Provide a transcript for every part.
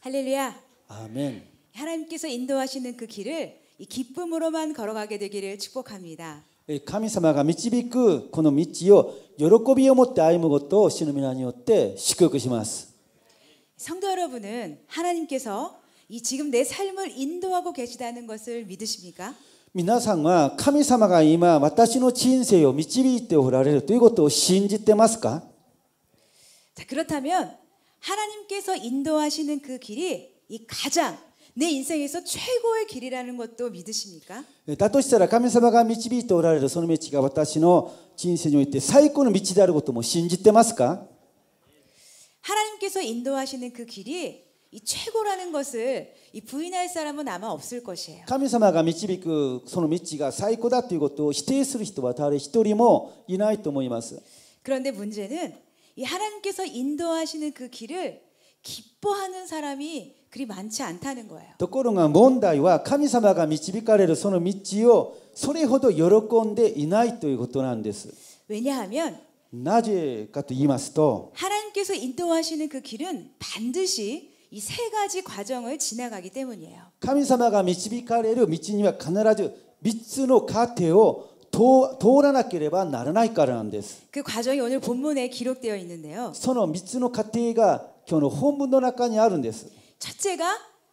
할렐루야. 아멘. 하나님께서 인도하시는 그 길을 이 기쁨으로만 걸어가게 되기를 축복합니다. 神様が導くこの道を喜びを持って歩むことを主の皆によって祝福します。 성도 여러분은 하나님께서 이 지금 내 삶을 인도하고 계시다는 것을 믿으십니까? 皆さんは神様が今私の人生を導いておられるということを信じてますか? 자, 그렇다면 하나님께서 인도하시는 그 길이 이 가장 내 인생에서 최고의 길이라는 것도 믿으십니까? だとしたら神様が導いておられるその道が私の人生において最高の道であることも信じてますか? 하나님께서 인도하시는 그 길이 이 최고라는 것을 이 부인할 사람은 아마 없을 것이에요. 神様が導くその道が最高だということを否定する人は誰一人もいないと思います. 그런데 문제는 이 하나님께서 인도하시는 그 길을 기뻐하는 사람이 그리 많지 않다는 거예요. ところが問題は神様が導かれるその道をそれほど喜んでいないということなんです。 왜냐하면 なぜかと言います 하나님께서 인도하시는 그 길은 반드시 이 세 가지 과정을 지나가기 때문이에요. 神様が導かれる道には必ず3つの過程を と通らなければならないからなんです。그 과정이 오늘 본문에 기록되어 있는데요. その3つの過程が今日の本文の中にあるんです. 첫째가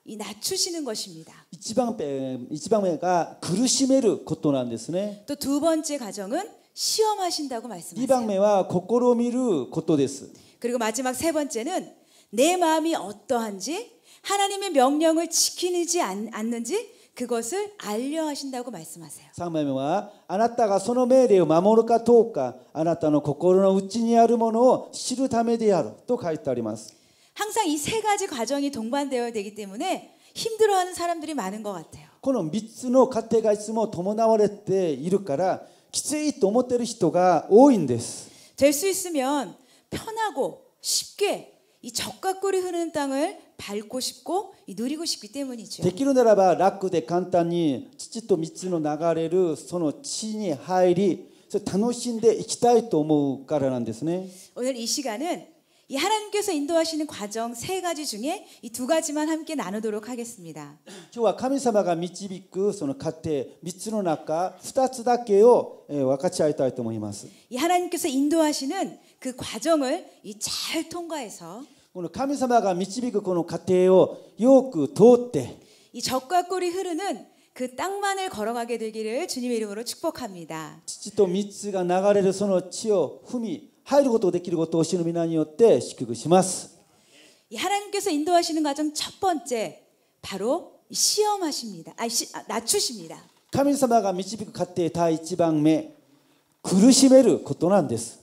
이 낮추시는 것입니다. 1番目가 苦しめることなんですね.또두 번째 과정은 시험하신다고 말씀하세요. 2番目は 試みることです. 그리고 마지막 세 번째는 내 마음이 어떠한지 하나님의 명령을 지키지 않는지 그것을 알려하신다고 말씀하세요. 3番目はあなたがその命令を守るかどうかあなたの心の内にあるものを知るためであると書いてあります 항상 이 세 가지 과정이 동반되어야 되기 때문에 힘들어하는 사람들이 많은 것 같아요. この3つの過程がいつも伴われているからきついと思っている人が多いんです。될 수 있으면 편하고 쉽게 이 적과 꿀이 흐르는 땅을 밟고 싶고 누리고 싶기 때문이죠. できるならば楽で簡単に父と道の流れるその地に入り楽しんでいきたいと思うからなんですね 오늘 이 시간은 이 하나님께서 인도하시는 과정 세 가지 중에 이 두 가지만 함께 나누도록 하겠습니다. 今日は神様が導くその過程3つの中2つだけを分かち合いたいと思います. 예, 이 하나님께서 인도하시는 그 과정을 이잘 통과해서 この神様が導くこの過程をよく通って、이 적과 꿀이 흐르는 그 땅만을 걸어가게 되기를 주님의 이름으로 축복합니다. 父と蜜が流れるその地を踏み入ることができることを主の皆によって祝福します。이 하나님께서 인도하시는 과정 첫 번째 바로 시험하십니다. 아, 시, 아 낮추십니다. 神様が導く過程第一番目苦しめることなんです。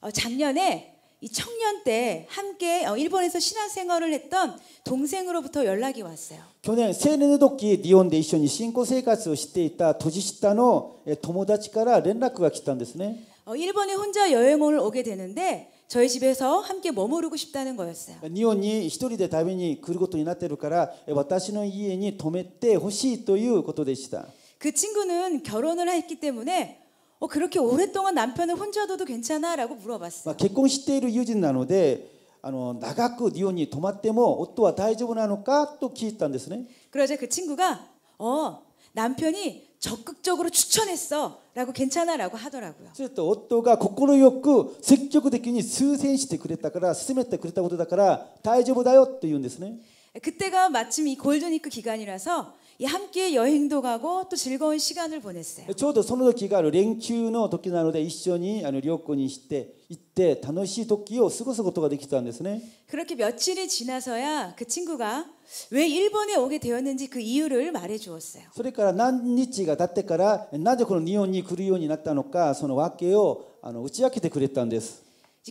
어, 작년에 이 청년 때 함께 어, 일본에서 신앙생활을 했던 동생으로부터 연락이 왔어요. 去年青年の時日本で一緒に信仰生活をしていた年下の友達から連絡が来たんですね. 어, 일본에 혼자 여행을 오게 되는데 저희 집에서 함께 머무르고 싶다는 거였어요. 일본이 어, 一人で旅に来ることになってるから私の家に泊めてほしいということでした.그 친구는 결혼을 했기 때문에 어 그렇게 오랫동안 남편을 혼자 둬도 괜찮아라고 물어봤어요. 結婚している友人なのであの長く日本に泊まっても夫は大丈夫なのかと聞いたんですね 그러자 그 친구가 어 남편이 적극적으로 추천했어라고 괜찮아라고 하더라고요. 또夫가 心よく積極的に推薦してくれたから勧めてくれたことだから大丈夫だよと言うんですね. 그때가 마침 이 골든위크 기간이라서 함께 여행도 가고 또 즐거운 시간을 보냈어요. ちょうどその時が旅行にあの旅行にして行って楽しい時を過ごすことができたんですね. 그렇게 며칠이 지나서야 그 친구가 왜 일본에 오게 되었는지 그 이유를 말해 주었어요. それから何日が経ってからなぜこの日本に来るようになったのかその訳をあの打ち明けてくれたんです.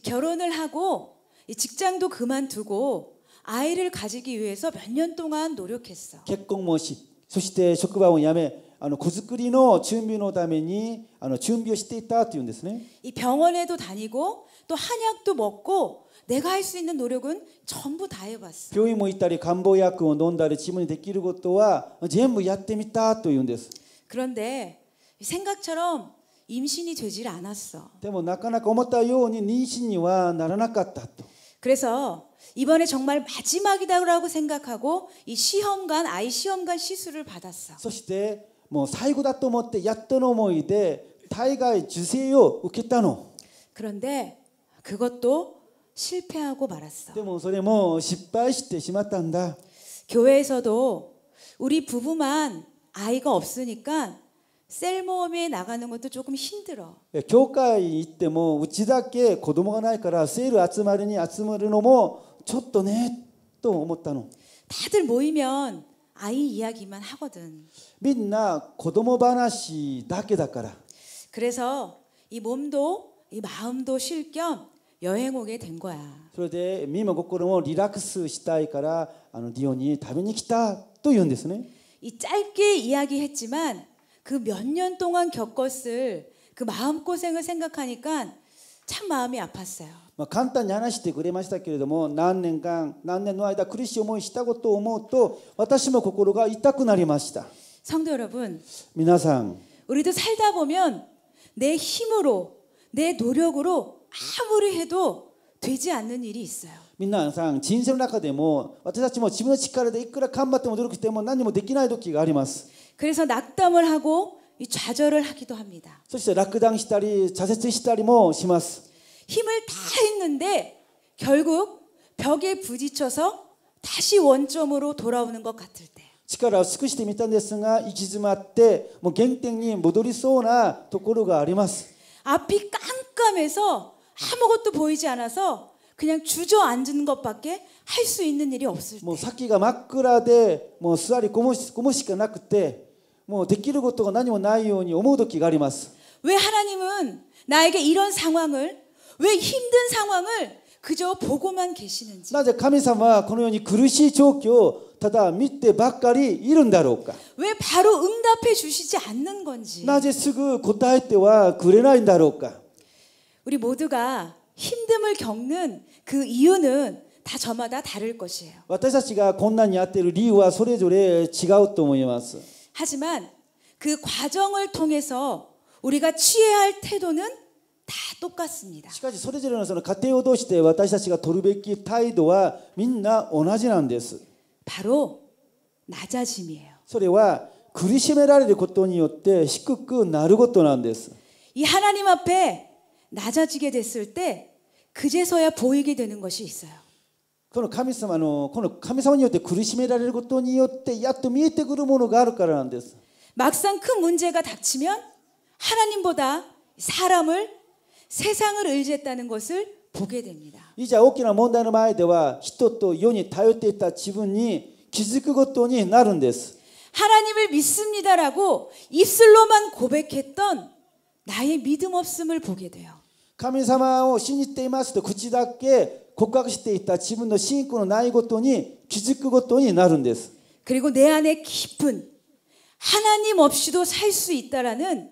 결혼을 하고 직장도 그만두고 아이를 가지기 위해서 몇 년 동안 노력했어. 結婚もし そして職場を辞めあの子作りの準備のためにあの準備をしていたというんですね。이병원에도다니고또한약도먹고 내가 할 수 있는 노력은 전부 다 해봤어. 병원에 있다리 간보약을 飲んだり 지문이 できることは全部やってみたというんです. 그런데 생각처럼 임신이 되질 않았어. でもなかなか思ったように妊娠にはならなかったと. 그래서 이번에 정말 마지막이다라고 생각하고 이 시험관 아이 시험관 시술을 받았어. そしてと思ってやっとの思いで大概受精を受けたの 뭐 뭐 뭐 그런데 그것도 실패하고 말았어. でもそれも失敗してしまったんだ. 교회에서도 우리 부부만 아이가 없으니까 셀 모험에 나가는 것도 조금 힘들어. 예, 교회에 있때もうちだけ子供がないからセール集まりに集まるのも ちょっとねと思ったの。 다들 모이면 아이 이야기만 하거든. みんな子供話だけだから 그래서 이 몸도 이 마음도 쉴 겸 여행 오게 된 거야. それで身も心もリラックスしたいからあのディオに旅に来たと言うんですね。이 짧게 이야기했지만 그 몇 년 동안 겪었을 그 마음 고생을 생각하니까 참 마음이 아팠어요. まあ、簡単に話してくれましたけれども何年間何年の間苦しい思いしたことを思うと私も心が痛くなりました。皆さん우리도살다보면내힘으로내노력으로아무리해도되지않는일이있어요皆さん人生の中でも私たちも自分の力でいくら頑張っても努力しても何もできない時があります。그래서낙담을하고이좌절을하기도합니다そして落胆したり挫折したりもします。 힘을 다 했는데 결국 벽에 부딪혀서 다시 원점으로 돌아오는 것 같을 때. 力を尽くしてみたんですが行き詰まってもう原点に戻りそうなところがあります 뭐 뭐 앞이 깜깜해서 아무것도 보이지 않아서 그냥 주저앉은 것밖에 할 수 있는 일이 없을 뭐 때. 뭐 사기가 막그라데 뭐 수아리 고모시고모시가なくてもうできることが何もないように思う時があります. 왜 하나님은 나에게 이런 상황을 왜 힘든 상황을 그저 보고만 계시는지. なぜ神様はこのように苦しい状況ただ見てばっかりいるんだろうか왜 바로 응답해 주시지 않는 건지. なぜすぐ答えてはくれないんだろうか 우리 모두가 힘듦을 겪는 그 이유는 다 저마다 다를 것이에요. 私たちが困難にあっている理由はそれぞれ違うと思います. 하지만 그 과정을 통해서 우리가 취해야 할 태도는 다 똑같습니다. しかしそれぞれの家庭を通して私たちが取るべき態度はみんな同じなんです. 바로 낮아짐이에요. それは苦しめられることによって低くなることなんです.이 하나님 앞에 낮아지게 됐을 때 그제서야 보이게 되는 것이 있어요. この神様のこの神様によって苦しめられることによってやっと見えてくるものがあるからなんです. 막상 큰 문제가 닥치면 하나님보다 사람을 세상을 의지했다는 것을 보게 됩니다. 이제 大きな問題の前では人と世に頼っていた自分に気づくことになるんです 하나님을 믿습니다라고 입술로만 고백했던 나의 믿음 없음을 보게 돼요. 神様を信じていますと口だけ告白していた自分の信仰のないことに気づくことになるんです。 그리고 내 안에 깊은 하나님 없이도 살 수 있다라는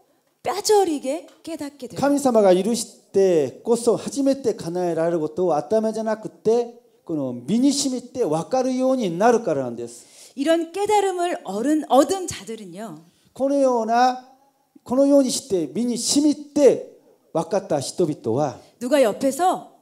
뼈저리게 깨닫게 돼요. 神様가 이루실 때, 고소 하지메 때 가나에라는 것도 왔다메잖아 그때, 그는 미니심이 때 와까르 요니 나르까라는 데스. 이런 깨달음을 얻은 얻은 자들은요. このようなこのようにして身に染みて分かった人々は 누가 옆에서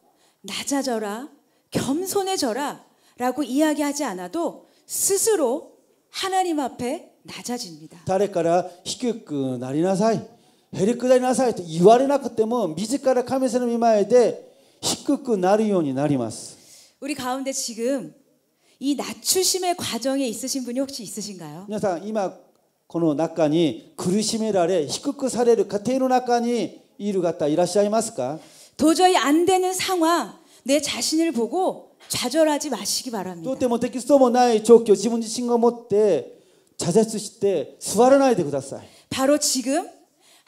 낮아져라 겸손해져라 라고 이야기하지 않아도 스스로 하나님 앞에 낮아집니다. 誰から低くなりなさい へりくだりなさいと言われなくても自ら神様の見前で低くなるようになります。우리가운데지금이 낮추심의 과정에 있으신 분이 혹시 있으신가요? 皆さん今この中に苦しめられ低くされる家庭の中にいる方いらっしゃいますか? 도저히 안 되는 상황 내 자신을 보고 좌절하지 마시기 바랍니다. とても適当もない状況自分自身が持って挫折して座らないでください. 바로 지금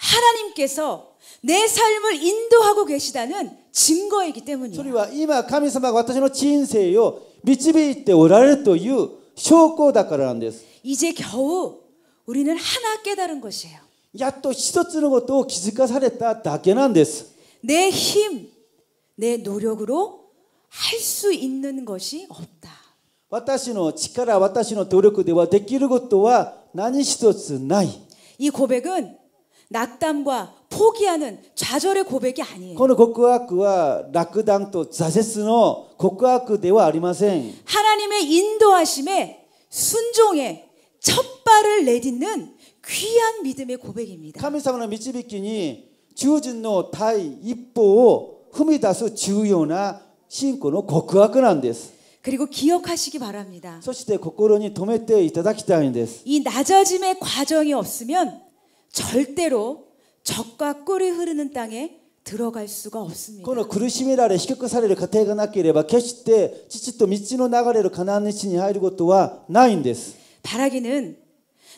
하나님께서 내 삶을 인도하고 계시다는 증거이기 때문이에요. それは今神様が私の人生を導いておられるという証拠だからなんです. 이제 겨우 우리는 하나 깨달은 것이에요. やっと一つのことを気づかされただけなんです.내 힘, 내 노력으로 할 수 있는 것이 없다. 私の力,私の努力ではできることは何一つない.이 고백은 낙담과 포기하는 좌절의 고백이 아니에요. この告白は落胆と挫折の告白ではありません. 그 하나님의 인도하심에 순종에 첫 발을 내딛는 귀한 믿음의 고백입니다. 神様の導きに従順の第一歩を踏み出す重要な信仰の告白なんです. 그리고 기억하시기 바랍니다. そして心に留めていただきたいんです.이 낮아짐의 과정이 없으면 절대로 적과 꿀이 흐르는 땅에 들어갈 수가 없습니다. この苦しみられ、引き裂かれる過程がなければ、決して父と道の流れるカナンの地に入ることはないんです. 바라기는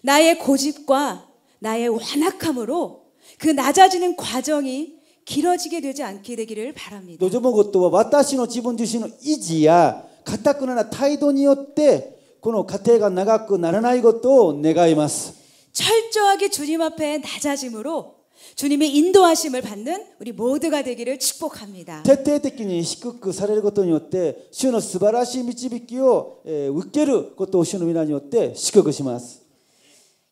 나의 고집과 나의 완악함으로 그 낮아지는 과정이 길어지게 되지 않게 되기를 바랍니다. 노조모것도は私の自分自身の維持や固くな態度によってこの過程が長くならないことを願います。 철저하게 주님 앞에 낮아짐으로 주님의 인도하심을 받는 우리 모두가 되기를 축복합니다. 徹底的に低くされることによって主の素晴らしい導きを受けることを主の皆によって祝福します。 그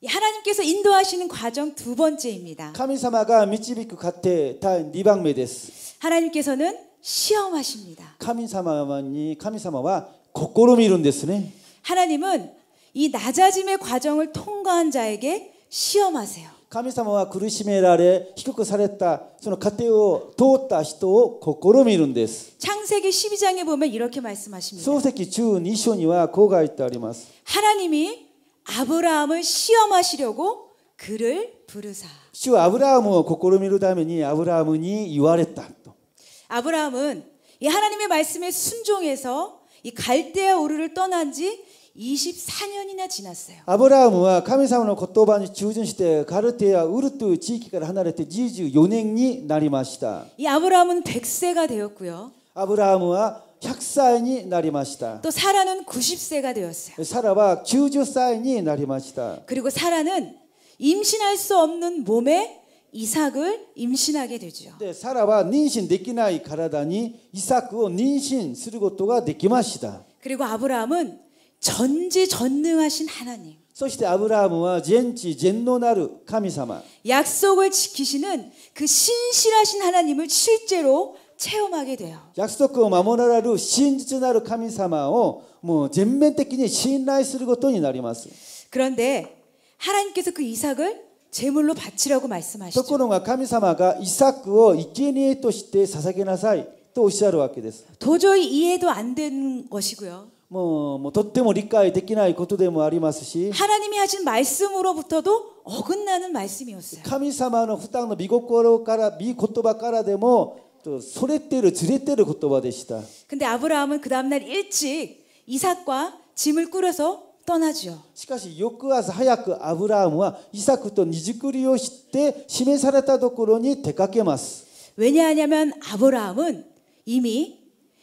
예, 하나님께서 인도하시는 과정 두 번째입니다. 神様が導く過程第2番目です. 하나님께서는 시험하십니다. 神様に神様は試みるんですね. 하나님은 이 낮아짐의 과정을 통과한 자에게 시험하세요. 神様は苦しめられ低くされたその過程を通った人を試みるんです。창세기12장에보면이렇게말씀하십니 그 다創世記1 2章にはこう書いてあ하나님이아브라함을시험하시려고그를부르 사. 主はアブラハムを試みるためにアブラハムに言われた아브라함은이하나님의말씀에순종해서이갈대아 그 오르를 떠난 지 24년이나 지났어요. アブラハムは神様の言葉に従順してガルテやウルト地域から離れ2 4年になりました이 아브라함은 100세가 되었고요. アブラハム1 0 0歳になりました또 사라는 90세가 되었어요. 사라와 90歳になりました 그리고 사라는 임신할 수 없는 몸에 이삭을 임신하게 되죠. 네, 사라와 임신 できない体に이삭을 임신することができました. 그리고 아브라함은 전지전능하신 하나님. そしてアブラハムは全知全能なる神様。 약속을 지키시는 그 신실하신 하나님을 실제로 체험하게 돼요. 약속을 守られる真実なる神様をもう全面的に信頼することになります. 그런데 하나님께서 그 이삭을 제물로 바치라고 말씀하시죠. ところが神様がイサクを生贄として捧げなさいとおっしゃるわけです. 도저히 이해도 안 되는 것이고요. もうもうとっても理解できないことでもありますし 뭐, 뭐, 하나님이 하신 말씀으로부터도 어긋나는 말씀이었어요. 神様の普段の見心から見言葉からでも또 소렛대로 지렛대로 겉도바되시다. 근데 아브라함은 그 다음 날 일찍 이삭과 짐을 꾸려서 떠나지요. しかし翌朝早く 아브라함은 이삭과 荷造りをして示されたところに出かけます. 왜냐하냐면 아브라함은 이미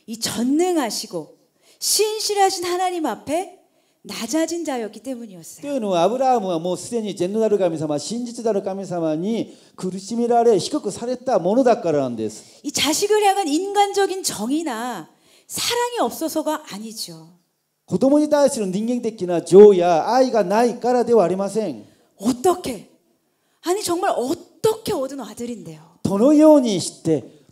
이 전능하시고 신실하신 하나님 앞에 낮아진 자였기 때문이었어요. というのはアブラハムはもうすでに全能なる神様真実なる神様に苦しみられ低くされたものだからなんです。이 자식을 향한 인간적인 정의나 사랑이 없어서가 아니죠. 子供に対する人間的な情や愛がないからではありません. 어떻게? 아니 정말 어떻게 얻은 아들인데요. どのようにして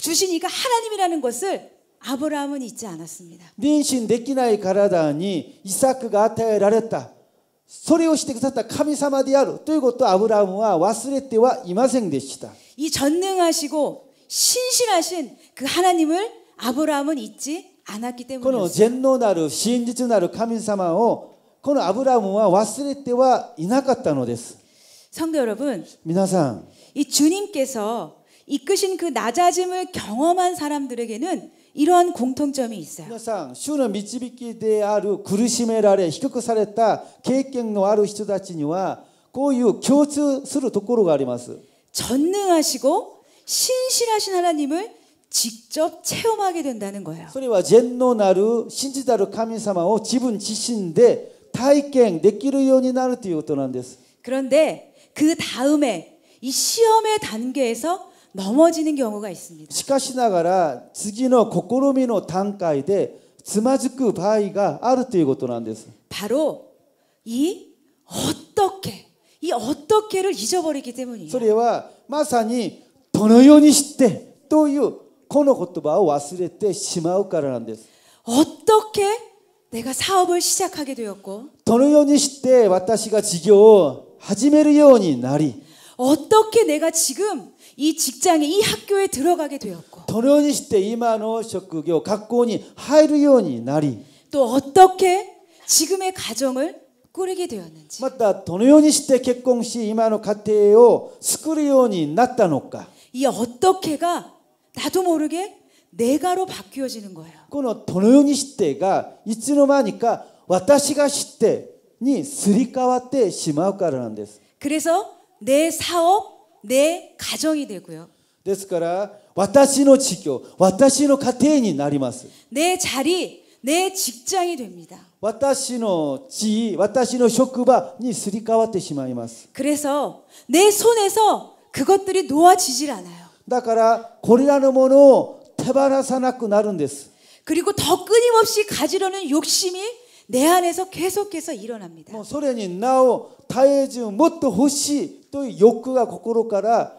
주신 이가 하나님이라는 것을 아브라함은 잊지 않았습니다. 妊娠できない体にイサクが与えられた。 それをしてくださった神様であるということをアブラハムは忘れてはいませんでした.이 전능하시고 신실하신 그 하나님을 아브라함은 잊지 않았기 때문이었습니다.この全能なる真実なる神様をこのアブラハムは忘れてはいなかったのです.성도 여러분, 이 주님께서 이끄신 그 낮아짐을 경험한 사람들에게는 이러한 공통점이 있어요. 皆さん主の導きである苦しめられ低くされた経験のある人たちにはこういう共通するところがあります 전능하시고 신실하신 하나님을 직접 체험하게 된다는 거예요. それは全能なる信じたる神様を自分自身で体験できるようになるということなんです。 그런데 그 다음에 이 시험의 단계에서 しかしながら次の試みの段階でつまずく場合があるということなんです。바로이어떻게이어떻게를잊어버리기때문이에それはまさにどのようにしてというこの言葉を忘れてしまうからなんです。어떻게내가사업을시작하게되었고どのようにして私が事業を始めるようになり 어떻게 내가 지금 이 직장에 이 학교에 들어가게 되었고 どのようにして今の職業学校に入るようになり또 어떻게 지금의 가정을 꾸리게 되었는지 またどのようにして結婚し今の家庭を作るようになったのか이 어떻게가 나도 모르게 내가로 바뀌어지는 거예요. このどのようにしてがいつの間にか私が知ってにすり替わってしまうからなんです。 그래서 내 사업, 내 가정이 되고요. ですから私の地教私の家庭になります내 자리, 내 직장이 됩니다. 私の地私の職場にすり替わってしまいます 그래서 내 손에서 그것들이 놓아지질 않아요. だからこれらのものを手放さなくなるんです 그리고 더 끊임없이 가지려는 욕심이 내 안에서 계속해서 일어납니다. もうそれになお絶えずもっと欲しい또 욕구가 거꾸로から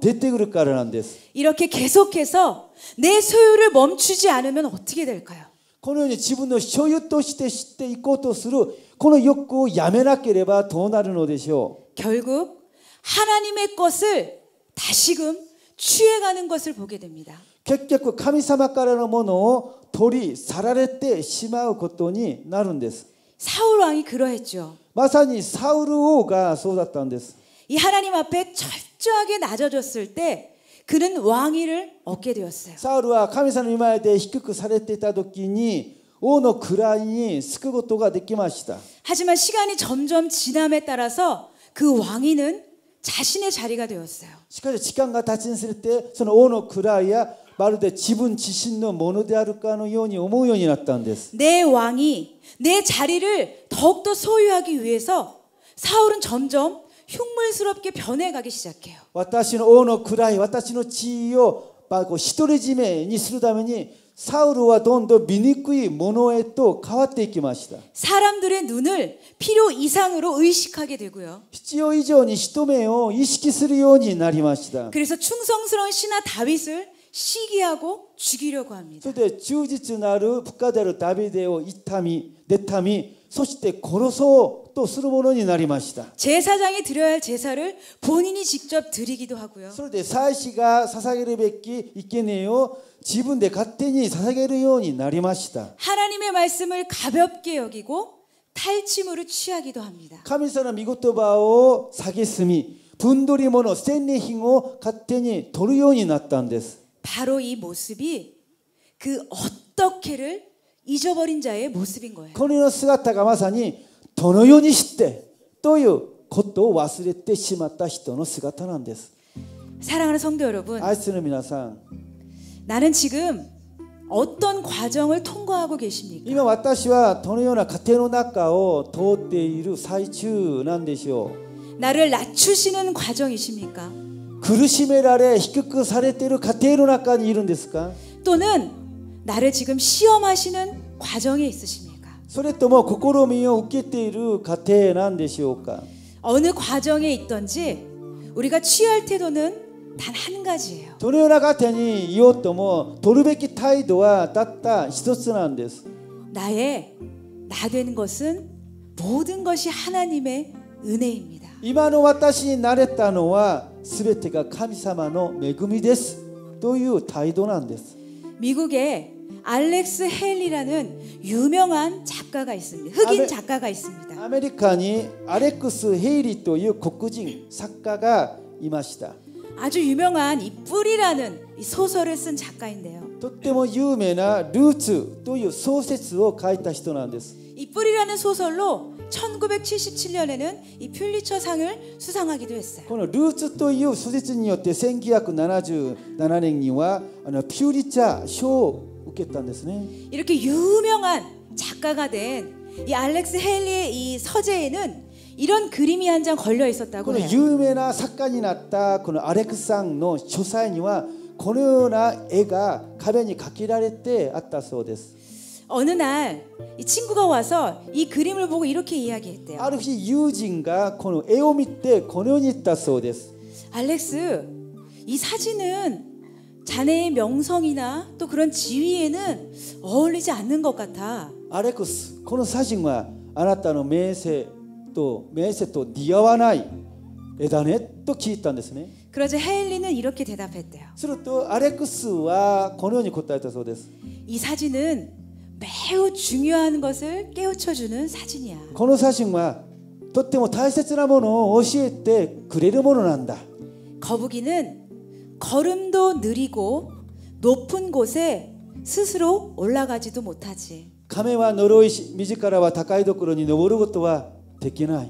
出てくるからなんです. 이렇게 계속해서 내 소유를 멈추지 않으면 어떻게 될까요? このように自分の所有としてしていこうとするこの欲をやめなければどうなるのでしょう. 결국 하나님의 것을 다시금 취해가는 것을 보게 됩니다. 結局神様からのものを取り去られてしまうことになるんです. 사울 왕이 그러했죠. まさにサウル王がそうだったんです。이 하나님 앞에 철저하게 낮아졌을 때 그는 왕위를 얻게 되었어요. 사울은 하나님 앞에 低くされていた時に王の位につくことができました. 하지만 시간이 점점 지남에 따라서 그 왕위는 자신의 자리가 되었어요. 시간이 시간이 지났을 때, 그 왕의 位야 마르데 지분 지신의 ものであるかのように思うようになっ내 왕이 내 자리를 더욱더 소유하기 위해서 사울은 점점 흉물스럽게 변해가기 시작해요. 私の王の位私の地位をこう独り占めにするためにサウルはどんどん醜いものへと変わっていき 사람들의 눈을 필요 이상으로 의식하게 되고요. 필요 이상으로 人目を意識するようになりました 그래서 충성스러운 신하 다윗을 시기하고 죽이려고 합니다. 그때 충직なる부가대로 다윗의 이탐이 내탐이 そして殺そうとするものになりました。 제사장이 드려야 할 제사를 본인이 직접 드리기도 하고요. それで祭司が捧げるべき生贄を自分で勝手に捧げるようになりました。 하나님의 말씀을 가볍게 여기고 탈취물을 취하기도 합니다. 神様の御言葉を蔑み、分取り物、戦利品を勝手に取るようになったんです。 바로 이 모습이 그 어떻게를 잊어버린 자의 모습인 거예요. この姿がまさに どのようにしてということを忘れてしまった人の姿なんです。사랑하는성도여러분 아이스는 미나상. 나는 지금 어떤 과정을 통과하고 계십니까? 今私はこのような家庭の中を通っている最中なんでしょう. 나를 낮추시는 과정이십니까? 苦しめられ低くされている家庭の中にいるんですか? 또는 나를 지금 시험하시는 과정에 있으십니까? それとも試みを受けている過程なんでしょうか 어느 과정에 있던지 우리가 취할 태도는 단 한 가지예요. どのような過程にいようとも取るべき態度はたった一つなんです 나의 나되 것은 모든 것이 하나님의 은혜입니다. 今の私になれたのは全てが神様の恵みですという態度なんです 미국의 알렉스 헬리라는 유명한 작가가 있습니다. 흑인 작가가 있습니다. 아메리칸이 알렉스 헤일리 という 국인 작가가 いました. 아주 유명한 이 뿌리라는 이 소설을 쓴 작가인데요. とても有名なルーツという小説を書いた人なんです.이 뿌리라는 소설로 1977년에는 이 퓰리처 상을 수상하기도 했어요. このルーツという小説によって1977年にはあのピュリチャー賞 웃겠다는데 이렇게 유명한 작가가 된 이 알렉스 헨리의 이 서재에는 이런 그림이 한 장 걸려 있었다고 해요. 유명한 작가가 났다. 그알렉상의 초사에는 このような絵が壁にかけられてあっです 어느 날이 친구가 와서 이 그림을 보고 이렇게 이야기했대요. 아르시 유진가 이絵を見てこのように言ったです 알렉스, 이 사진은 자네의 명성이나 또 그런 지위에는 어울리지 않는 것 같아. アレックス、この写真はあなたの名声と名声と似合わない絵だねと聞いたんですね。 그러자 헤일리는 이렇게 대답했대요. するとアレックスはこのように答えたそうです。이 사진은 매우 중요한 것을 깨우쳐주는 사진이야. この写真はとっても大切なものを教えてくれるものなんだ。 거북이는 걸음도 느리고 높은 곳에 스스로 올라가지도 못하지. 카메와 너로의 미지카라와 다카이도쿠로니 너보 것도와 데키나이.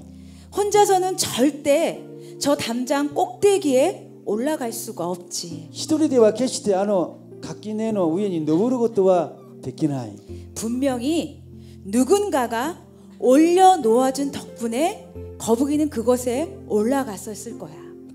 혼자서는 절대 저 담장 꼭대기에 올라갈 수가 없지. 히토리데와 캐시테 아노 각기네노 우연히 너보 것도와 데키나이. 분명히 누군가가 올려 놓아준 덕분에 거북이는 그것에 올라갔었을 거야. きっと誰かが乗せてくれたおかげでそこに登れただろう。거북이처럼부족한내가어떻게이자리까지올수가있었겠나亀のような足りない私が今のところにどのようにして登ってくることができたんだろうか。하나님의은혜로하나님께서나를그자리로옮겨주셨기때문이라네神様の恵みで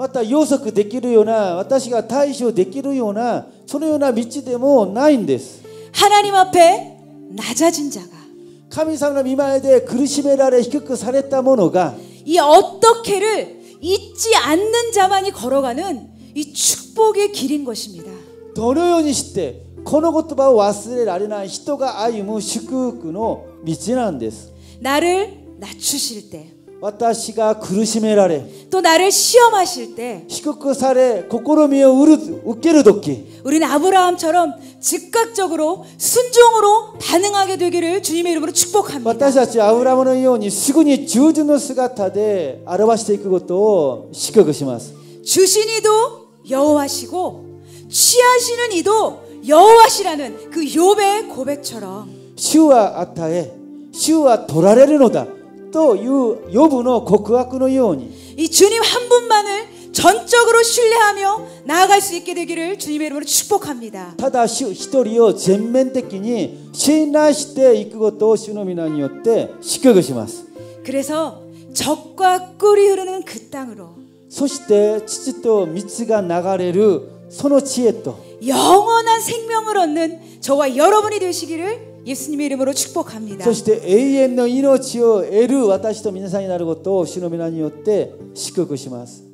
また予測できるような私が対処できるようなそのような道でもないんです神様の御前で苦しめられ低くされたものが이어떻게를잊지않는자만이걸어가는이축복의길인것입니다どのようにしてこの言葉を忘れられない人が歩む祝福の道なんです나를낮추실때 私が苦しめられ.또 나를 시험하실 때試験され心身を受ける時 우리는 아브라함처럼 즉각적으로 순종으로 반응하게 되기를 주님의 이름으로 축복합니다. 私たちアブラムのようにすぐに従順の姿で表していくことを祝福します. 주신 이도 여호와시고 취하시는 이도 여호와시라는 그 욥의 고백처럼 主は与え主は取られるのだ とい부呼ぶの告白のように이 그, 그 주님 한 분만을 전적으로 신뢰하며 나아갈 수 있게 되기를 주님의 이름으로 축복합니다. ただ一人を全面的に信頼していくことを主の皆によって祝福します. 그래서 적과 꿀이 흐르는 그 땅으로. そして父と蜜が流れるその知恵と 영원한 생명을 얻는 저와 여러분이 되시기를 예수님의이름으로축복합니다そして永遠の命を得る私と皆さんになることを主の皆によって祝福します。